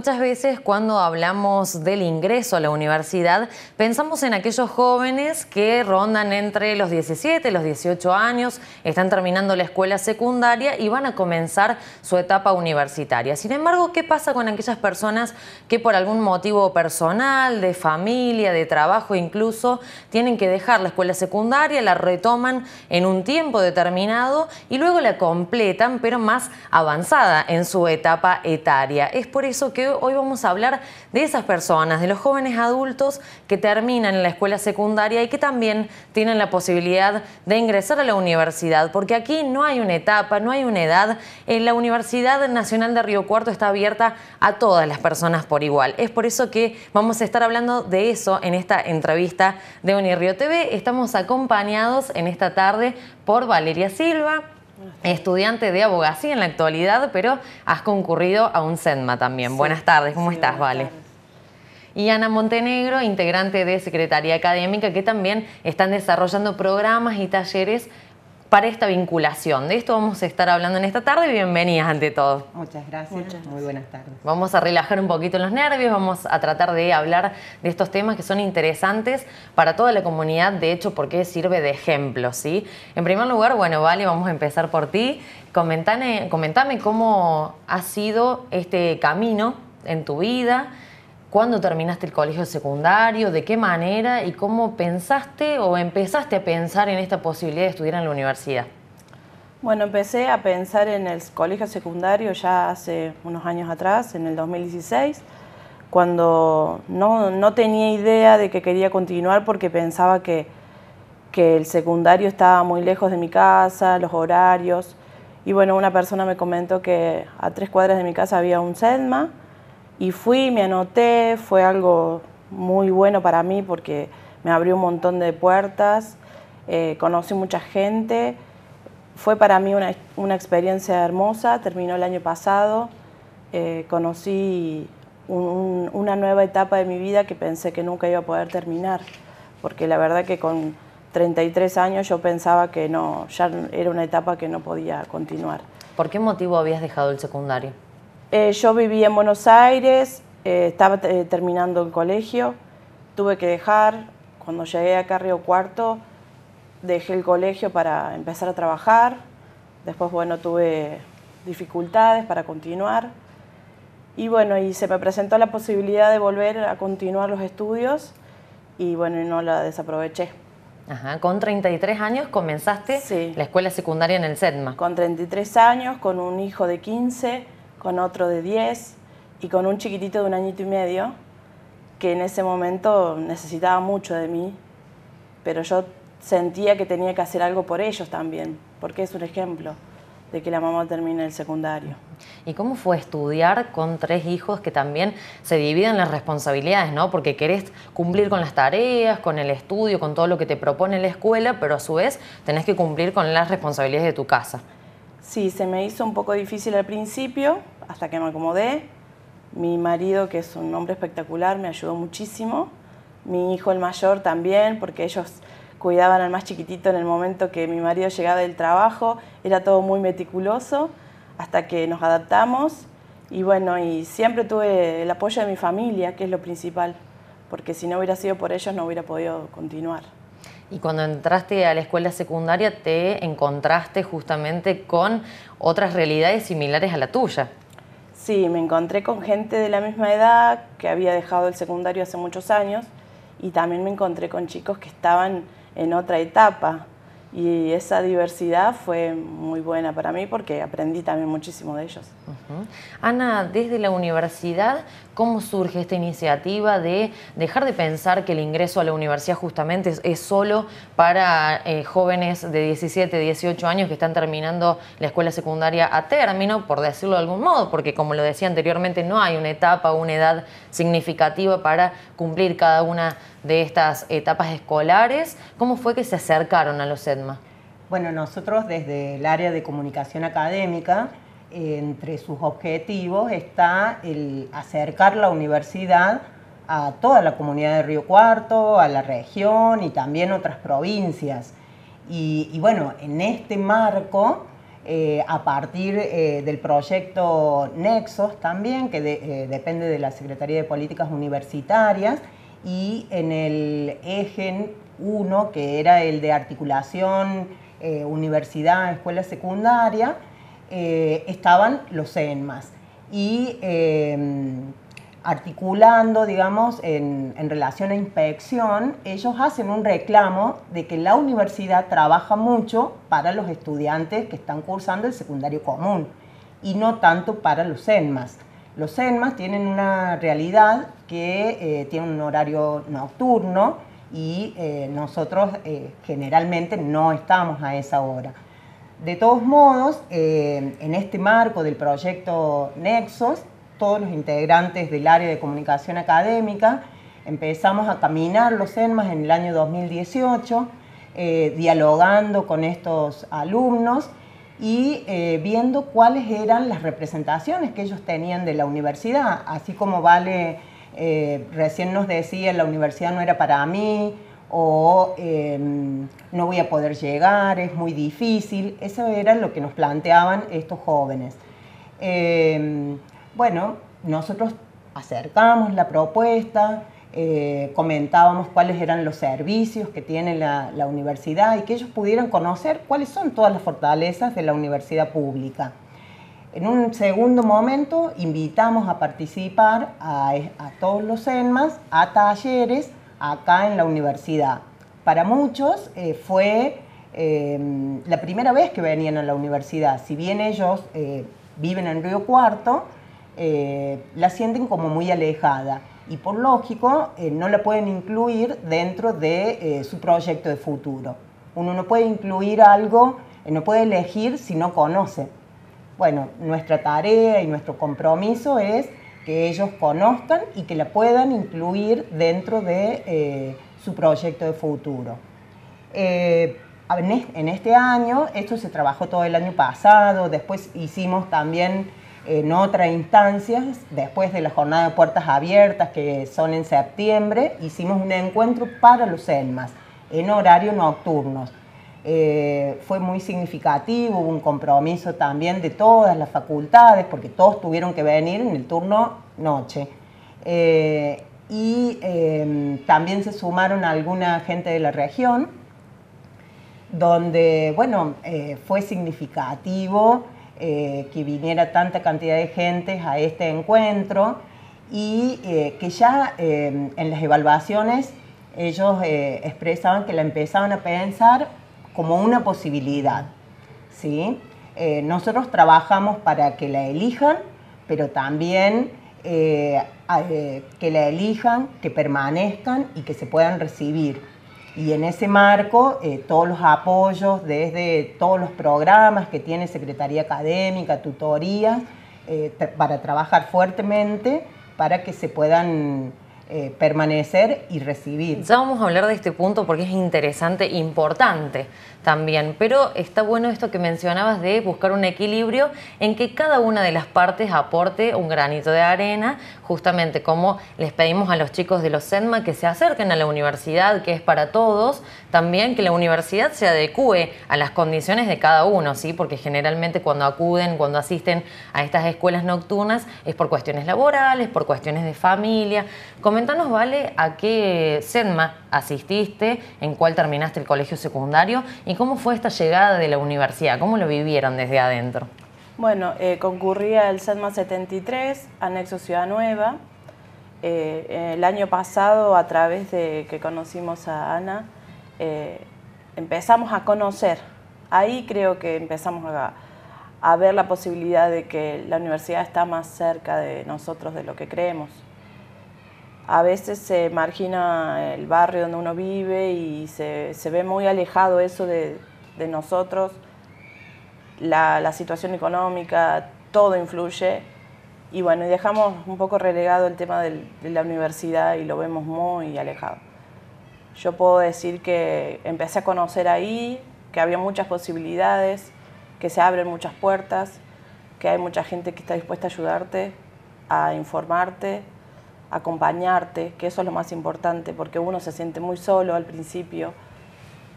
Muchas veces cuando hablamos del ingreso a la universidad, pensamos en aquellos jóvenes que rondan entre los 17 y los 18 años, están terminando la escuela secundaria y van a comenzar su etapa universitaria. Sin embargo, ¿qué pasa con aquellas personas que por algún motivo personal, de familia, de trabajo incluso, tienen que dejar la escuela secundaria, la retoman en un tiempo determinado y luego la completan, pero más avanzada en su etapa etaria? Es por eso que hoy vamos a hablar de esas personas, de los jóvenes adultos que terminan en la escuela secundaria y que también tienen la posibilidad de ingresar a la universidad, porque aquí no hay una etapa, no hay una edad. En eh, la Universidad Nacional de Río Cuarto está abierta a todas las personas por igual. Es por eso que vamos a estar hablando de eso en esta entrevista de Unirío TV. Estamos acompañados en esta tarde por Valeria Silva, estudiante de abogacía en la actualidad, pero has concurrido a un SENMA también. buenas tardes, ¿cómo estás, Vale? Y Ana Montenegro, integrante de Secretaría Académica, que también están desarrollando programas y talleres para esta vinculación. De esto vamos a estar hablando en esta tarde. Bienvenidas ante todo. Muchas gracias. Muchas Muy buenas tardes. Vamos a relajar un poquito los nervios, vamos a tratar de hablar de estos temas que son interesantes para toda la comunidad, de hecho, porque sirve de ejemplo, ¿sí? En primer lugar, bueno, Vale, vamos a empezar por ti. comentame cómo ha sido este camino en tu vida, ¿Cuándo terminaste el colegio secundario? ¿De qué manera? ¿Y cómo pensaste o empezaste a pensar en esta posibilidad de estudiar en la universidad? Bueno, empecé a pensar en el colegio secundario ya hace unos años atrás, en el 2016, cuando no, tenía idea de que quería continuar porque pensaba que, el secundario estaba muy lejos de mi casa, los horarios. Y bueno, una persona me comentó que a tres cuadras de mi casa había un selma. Y fui, me anoté, fue algo muy bueno para mí porque me abrió un montón de puertas, eh, conocí mucha gente, fue para mí una, una experiencia hermosa, terminó el año pasado, eh, conocí una nueva etapa de mi vida que pensé que nunca iba a poder terminar, porque la verdad que con 33 años yo pensaba que no, ya era una etapa que no podía continuar. ¿Por qué motivo habías dejado el secundario? Eh, yo vivía en Buenos Aires, eh, estaba eh, terminando el colegio, tuve que dejar, cuando llegué acá a Río Cuarto, dejé el colegio para empezar a trabajar, después, bueno, tuve dificultades para continuar, y bueno, y se me presentó la posibilidad de volver a continuar los estudios, y bueno, no la desaproveché. Ajá, con 33 años comenzaste la escuela secundaria en el SEDMA. Con 33 años, con un hijo de 15 con otro de 10 y con un chiquitito de un añito y medio, que en ese momento necesitaba mucho de mí, pero yo sentía que tenía que hacer algo por ellos también, porque es un ejemplo de que la mamá termine el secundario. ¿Y cómo fue estudiar con tres hijos que también se dividen las responsabilidades, ¿no? Porque querés cumplir con las tareas, con el estudio, con todo lo que te propone la escuela, pero a su vez tenés que cumplir con las responsabilidades de tu casa. Sí, se me hizo un poco difícil al principio, hasta que me acomodé. Mi marido, que es un hombre espectacular, me ayudó muchísimo. Mi hijo, el mayor, también, porque ellos cuidaban al más chiquitito en el momento que mi marido llegaba del trabajo. Era todo muy meticuloso hasta que nos adaptamos. Y bueno, y siempre tuve el apoyo de mi familia, que es lo principal, porque si no hubiera sido por ellos no hubiera podido continuar. Y cuando entraste a la escuela secundaria te encontraste justamente con otras realidades similares a la tuya. Sí, me encontré con gente de la misma edad que había dejado el secundario hace muchos años y también me encontré con chicos que estaban en otra etapa, y esa diversidad fue muy buena para mí porque aprendí también muchísimo de ellos. Ana, desde la universidad, ¿cómo surge esta iniciativa de dejar de pensar que el ingreso a la universidad justamente es, solo para eh, jóvenes de 17, 18 años que están terminando la escuela secundaria a término, por decirlo de algún modo? Porque como lo decía anteriormente, no hay una etapa, o una edad significativa para cumplir cada una de estas etapas escolares. ¿Cómo fue que se acercaron a los EDMA? Bueno, nosotros desde el área de comunicación académica, entre sus objetivos está el acercar la universidad a toda la comunidad de Río Cuarto, a la región y también otras provincias. Y, bueno, en este marco, eh, a partir eh, del proyecto Nexos también, que eh, depende de la Secretaría de Políticas Universitarias, y en el eje 1, que era el de articulación, eh, universidad, escuela secundaria, eh, estaban los ENMAS. Y em, articulando, digamos, en, en, relación a inspección, ellos hacen un reclamo de que la universidad trabaja mucho para los estudiantes que están cursando el secundario común y no tanto para los ENMAS. Los ENMAS tienen una realidad que eh, tiene un horario nocturno y eh, nosotros eh, generalmente no estamos a esa hora. De todos modos, en este marco del proyecto Nexos, todos los integrantes del área de comunicación académica empezamos a caminar los ENMAS en el año 2018, dialogando con estos alumnos y eh, viendo cuáles eran las representaciones que ellos tenían de la universidad, así como Vale eh, recién nos decía, la universidad no era para mí o em, no voy a poder llegar, es muy difícil, eso era lo que nos planteaban estos jóvenes. Em, bueno, nosotros acercamos la propuesta, eh, comentábamos cuáles eran los servicios que tiene la, universidad y que ellos pudieran conocer cuáles son todas las fortalezas de la universidad pública. En un segundo momento invitamos a participar a, todos los ENMAS a talleres acá en la universidad. Para muchos eh, fue em, la primera vez que venían a la universidad, si bien ellos eh, viven en Río Cuarto, la sienten como muy alejada y por lógico eh, no la pueden incluir dentro de eh, su proyecto de futuro. Uno no puede incluir algo, eh, no puede elegir si no conoce. Bueno, nuestra tarea y nuestro compromiso es que ellos conozcan y que la puedan incluir dentro de su proyecto de futuro. en este año, esto se trabajó todo el año pasado, después hicimos también en otras instancias, después de la jornada de puertas abiertas que son en septiembre, hicimos un encuentro para los ENMAS en horario nocturno. Eh, fue muy significativo, hubo un compromiso también de todas las facultades, porque todos tuvieron que venir en el turno noche. Eh, y em, también se sumaron alguna gente de la región, donde, bueno, eh, fue significativo eh, que viniera tanta cantidad de gente a este encuentro y eh, que ya eh, en las evaluaciones ellos expresaban que la empezaban a pensar como una posibilidad. ¿sí? nosotros trabajamos para que la elijan, pero también que la elijan, que permanezcan y que se puedan recibir. Y en ese marco, eh, todos los apoyos desde todos los programas que tiene Secretaría Académica, tutorías, eh, para trabajar fuertemente para que se puedan eh, permanecer y recibir. Ya vamos a hablar de este punto porque es interesante, importante también, pero está bueno esto que mencionabas de buscar un equilibrio en que cada una de las partes aporte un granito de arena, justamente como les pedimos a los chicos de los SENMA que se acerquen a la universidad, que es para todos, también que la universidad se adecue a las condiciones de cada uno, ¿sí? porque generalmente cuando acuden, cuando asisten a estas escuelas nocturnas es por cuestiones laborales, por cuestiones de familia. Comentanos, Vale, a qué SEDMA asististe, en cuál terminaste el colegio secundario y cómo fue esta llegada de la universidad, cómo lo vivieron desde adentro. Bueno, eh, concurría el SEDMA 73, anexo Ciudad Nueva. Eh, el año pasado, a través de que conocimos a Ana, eh, empezamos a conocer. Ahí creo que empezamos a, ver la posibilidad de que la universidad está más cerca de nosotros de lo que creemos. A veces se margina el barrio donde uno vive y se, ve muy alejado eso de, nosotros. La, situación económica, todo influye. Y bueno, dejamos un poco relegado el tema de la universidad y lo vemos muy alejado. Yo puedo decir que empecé a conocer ahí, que había muchas posibilidades, que se abren muchas puertas, que hay mucha gente que está dispuesta a ayudarte, a informarte, a acompañarte, que eso es lo más importante, porque uno se siente muy solo al principio.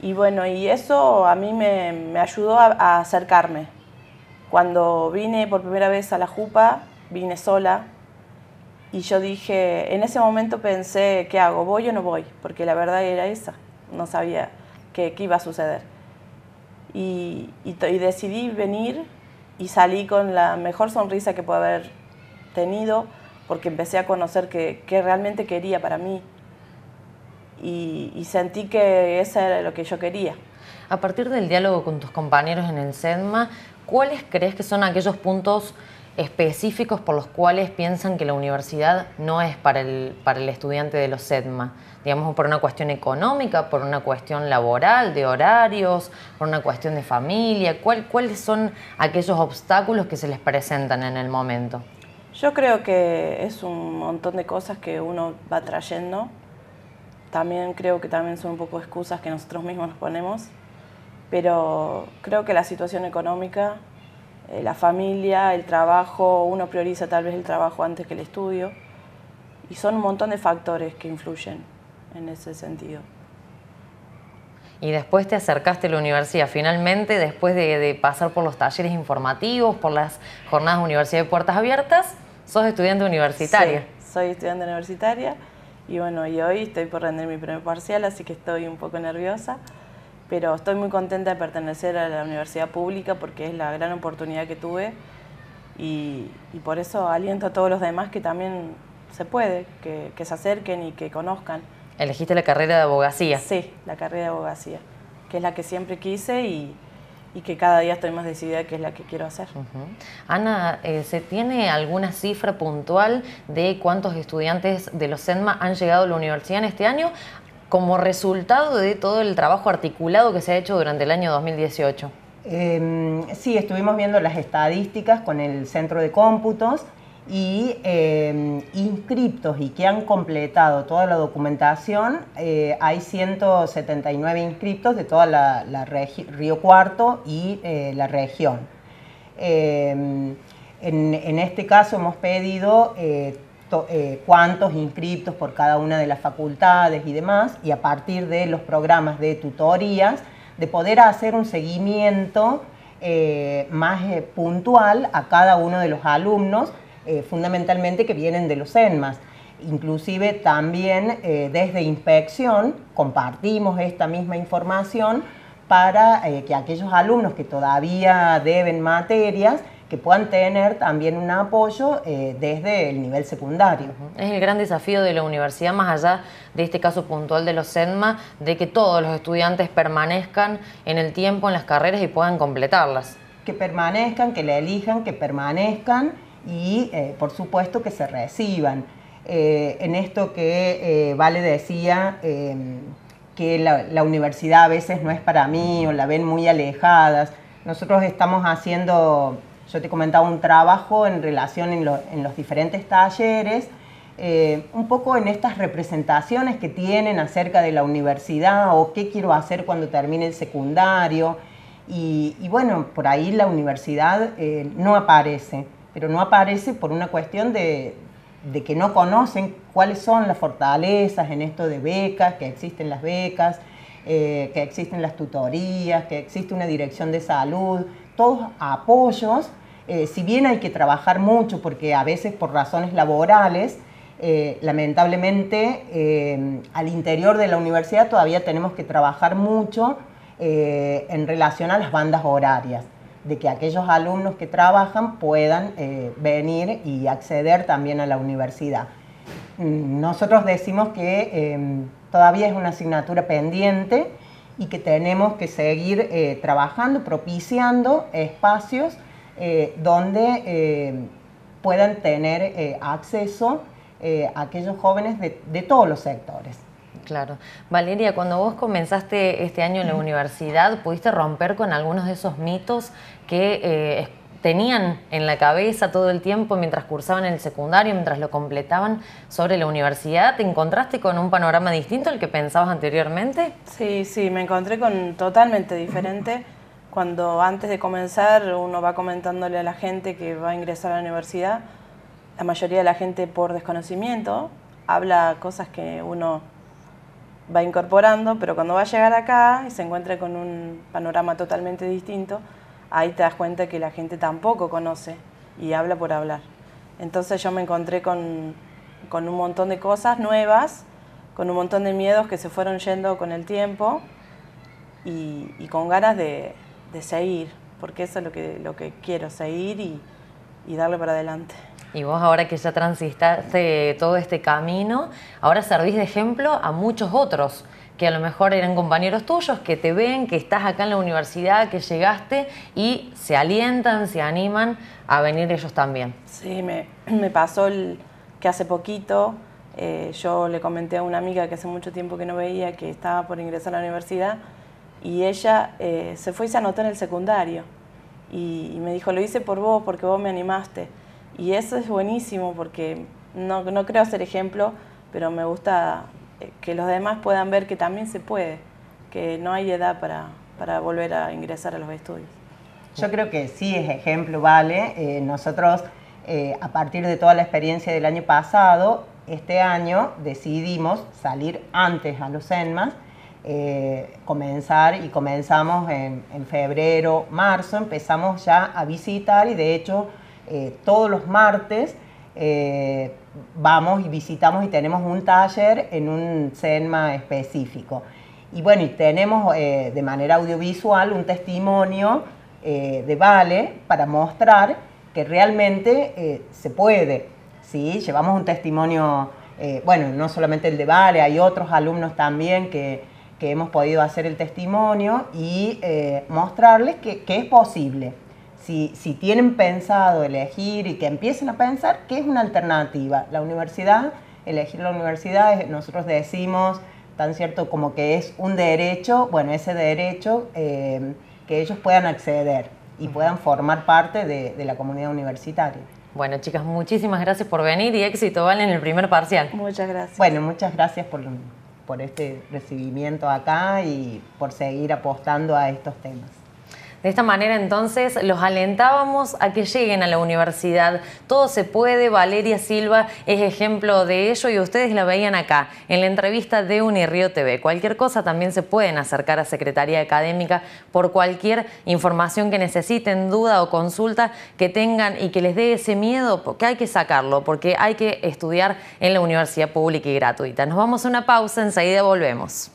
Y bueno, y eso a mí me, me ayudó a acercarme. Cuando vine por primera vez a la Jupa, vine sola, y yo dije, en ese momento pensé, ¿qué hago? ¿Voy o no voy? Porque la verdad era esa, no sabía qué, iba a suceder. Y, decidí venir y salí con la mejor sonrisa que puedo haber tenido, porque empecé a conocer qué realmente quería para mí. Y, y sentí que eso era lo que yo quería. A partir del diálogo con tus compañeros en el SEDMA, ¿cuáles crees que son aquellos puntos específicos por los cuales piensan que la universidad no es para el, estudiante de los SEDMA, digamos por una cuestión económica, por una cuestión laboral, de horarios, por una cuestión de familia, ¿cuáles son aquellos obstáculos que se les presentan en el momento? Yo creo que es un montón de cosas que uno va trayendo. También creo que también son un poco excusas que nosotros mismos nos ponemos, pero creo que la situación económica eh, la familia, el trabajo, uno prioriza tal vez el trabajo antes que el estudio. Y son un montón de factores que influyen en ese sentido. Y después te acercaste a la universidad, finalmente, después de, pasar por los talleres informativos, por las jornadas de universidad de puertas abiertas, sos estudiante universitaria. Sí, soy estudiante universitaria y bueno, y hoy estoy por rendir mi primer parcial, así que estoy un poco nerviosa pero estoy muy contenta de pertenecer a la universidad pública porque es la gran oportunidad que tuve y, por eso aliento a todos los demás que también se puede, que, se acerquen y que conozcan. ¿Elegiste la carrera de abogacía? Sí, la carrera de abogacía, que es la que siempre quise y, que cada día estoy más decidida que es la que quiero hacer. Ana, eh, ¿se tiene alguna cifra puntual de cuántos estudiantes de los SENMA han llegado a la universidad en este año? como resultado de todo el trabajo articulado que se ha hecho durante el año 2018? Em, sí, estuvimos viendo las estadísticas con el centro de cómputos y em, inscriptos y que han completado toda la documentación, eh, hay 179 inscriptos de toda la, Río Cuarto y eh, la región. Em, en, este caso hemos pedido eh, eh, cuántos inscriptos por cada una de las facultades y demás, y a partir de los programas de tutorías, de poder hacer un seguimiento eh, más eh, puntual a cada uno de los alumnos, fundamentalmente que vienen de los ENMAS. Inclusive también desde inspección compartimos esta misma información para que aquellos alumnos que todavía deben materias, que puedan tener también un apoyo eh, desde el nivel secundario. Es el gran desafío de la universidad, más allá de este caso puntual de los SEDMA, de que todos los estudiantes permanezcan en el tiempo, en las carreras y puedan completarlas. Que permanezcan, que la elijan, que permanezcan y eh, por supuesto que se reciban. Eh, en esto que Vale decía, que la, la universidad a veces no es para mí o la ven muy alejadas. Nosotros estamos haciendo yo te comentaba un trabajo en relación en, los diferentes talleres, eh, un poco en estas representaciones que tienen acerca de la universidad o qué quiero hacer cuando termine el secundario. Y, bueno, por ahí la universidad eh, no aparece, pero no aparece por una cuestión de, que no conocen cuáles son las fortalezas en esto de becas, que existen las becas, eh, que existen las tutorías, que existe una dirección de salud todos apoyos, eh, si bien hay que trabajar mucho, porque a veces por razones laborales, eh, lamentablemente eh, al interior de la universidad todavía tenemos que trabajar mucho en relación a las bandas horarias, de que aquellos alumnos que trabajan puedan venir y acceder también a la universidad. Mm, nosotros decimos que em, todavía es una asignatura pendiente, y que tenemos que seguir eh, trabajando, propiciando espacios eh, donde eh, puedan tener acceso a aquellos jóvenes de, todos los sectores. Claro. Valeria, cuando vos comenzaste este año en la universidad, ¿pudiste romper con algunos de esos mitos que tenían en la cabeza todo el tiempo mientras cursaban el secundario, mientras lo completaban sobre la universidad? ¿Te encontraste con un panorama distinto al que pensabas anteriormente? Sí, sí, me encontré con totalmente diferente. Cuando antes de comenzar uno va comentándole a la gente que va a ingresar a la universidad, la mayoría de la gente por desconocimiento habla cosas que uno va incorporando, pero cuando va a llegar acá y se encuentra con un panorama totalmente distinto, ahí te das cuenta que la gente tampoco conoce y habla por hablar. Entonces yo me encontré con, un montón de cosas nuevas, con un montón de miedos que se fueron yendo con el tiempo y, con ganas de, seguir, porque eso es lo que, quiero, seguir y, darle para adelante. Y vos ahora que ya transitaste todo este camino, ahora servís de ejemplo a muchos otros que a lo mejor eran compañeros tuyos, que te ven, que estás acá en la universidad, que llegaste y se alientan, se animan a venir ellos también. Sí, me, pasó el, que hace poquito eh, yo le comenté a una amiga que hace mucho tiempo que no veía que estaba por ingresar a la universidad y ella eh, se fue y se anotó en el secundario y, me dijo, lo hice por vos porque vos me animaste. Y eso es buenísimo porque no, no creo hacer ejemplo, pero me gusta eh, que los demás puedan ver que también se puede, que no hay edad para, volver a ingresar a los estudios. Yo creo que sí es ejemplo, vale. Eh, nosotros, eh, a partir de toda la experiencia del año pasado, este año decidimos salir antes a los ENMAS, comenzar y comenzamos en, febrero, marzo, empezamos ya a visitar y de hecho todos los martes eh, vamos y visitamos y tenemos un taller en un CENMA específico. Y bueno, y tenemos eh, de manera audiovisual un testimonio eh, de Vale para mostrar que realmente se puede. ¿sí? Llevamos un testimonio, bueno, no solamente el de Vale, hay otros alumnos también que, hemos podido hacer el testimonio y mostrarles que, que es posible si, tienen pensado elegir y que empiecen a pensar ¿qué es una alternativa. La universidad, elegir la universidad, nosotros decimos, tan cierto como que es un derecho, bueno, ese derecho eh, que ellos puedan acceder y puedan formar parte de, la comunidad universitaria. Bueno, chicas, muchísimas gracias por venir y éxito, ¿vale? En el primer parcial. Muchas gracias. Bueno, muchas gracias por, por este recibimiento acá y por seguir apostando a estos temas. De esta manera entonces los alentábamos a que lleguen a la universidad. Todo se puede, Valeria Silva es ejemplo de ello y ustedes la veían acá en la entrevista de Unirío TV. Cualquier cosa también se pueden acercar a Secretaría Académica por cualquier información que necesiten, duda o consulta que tengan y que les dé ese miedo, porque hay que sacarlo, porque hay que estudiar en la universidad pública y gratuita. Nos vamos a una pausa, enseguida volvemos.